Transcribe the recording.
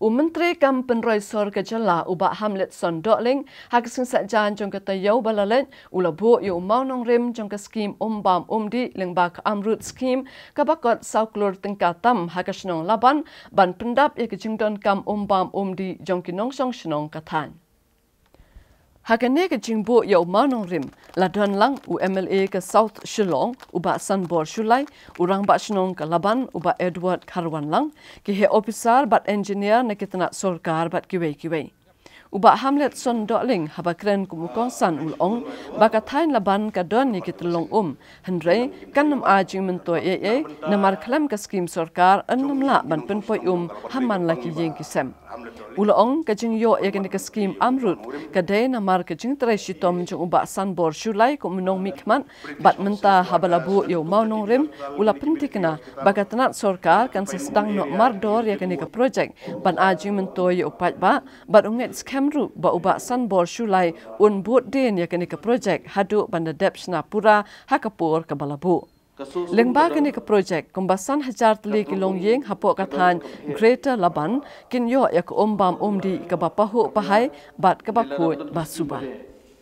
U Menteri Kam Penroisor Kejala Ubat Hamlet Sondokling Hak Sing Sajan Jong Kata Yau Balalen Ula Bu Yau Mau Nong Rim Jong Ka Skim Om um Bam Om um Di Leng Bak Amrut Skim Kabakot Sau Klur Tengkatam Hak Senong Laban Ban Pendap Ya Kejengdon Kam Om um Bam Om Di Jong Kinong Senong Katan. Hakane ke jingbo yau manong rim la dan lang u MLA ke South Shillong u ba San Bor Shulai u rang ba shnong ke Laban u ba Edward Karwan lang ke he officer bat engineer ne kitna sorkar bat kiwei kiwei. Uba Hamlet Son Dotling haba kren kumu konsan ul baka thain la ban ka don kit long um hanre kanam nam aji men to e e na mar khlam ka skim sarkar an la ban pen poi um haman man la ki jing ki sem ul ka jing yo e gen ka skim amrut ka de na mar ka jing tre shi tom jing uba san bor shu lai ku munong mik bat men haba labu yo mau nong rem ula pen tik na baka tan sarkar kan se stang no mar dor ye gen ka project ban aji men to ye upat ba bat unget kemru ba ubak san bor shulai un bot den ya kene ke project hadu banda dep snapura hakapur ke balabu lengba kene ke project kombasan hajar tle ki long yeng hapo kathan greater laban kin yo yak ombam umdi ke bapahu pahai bat ke bapu basuba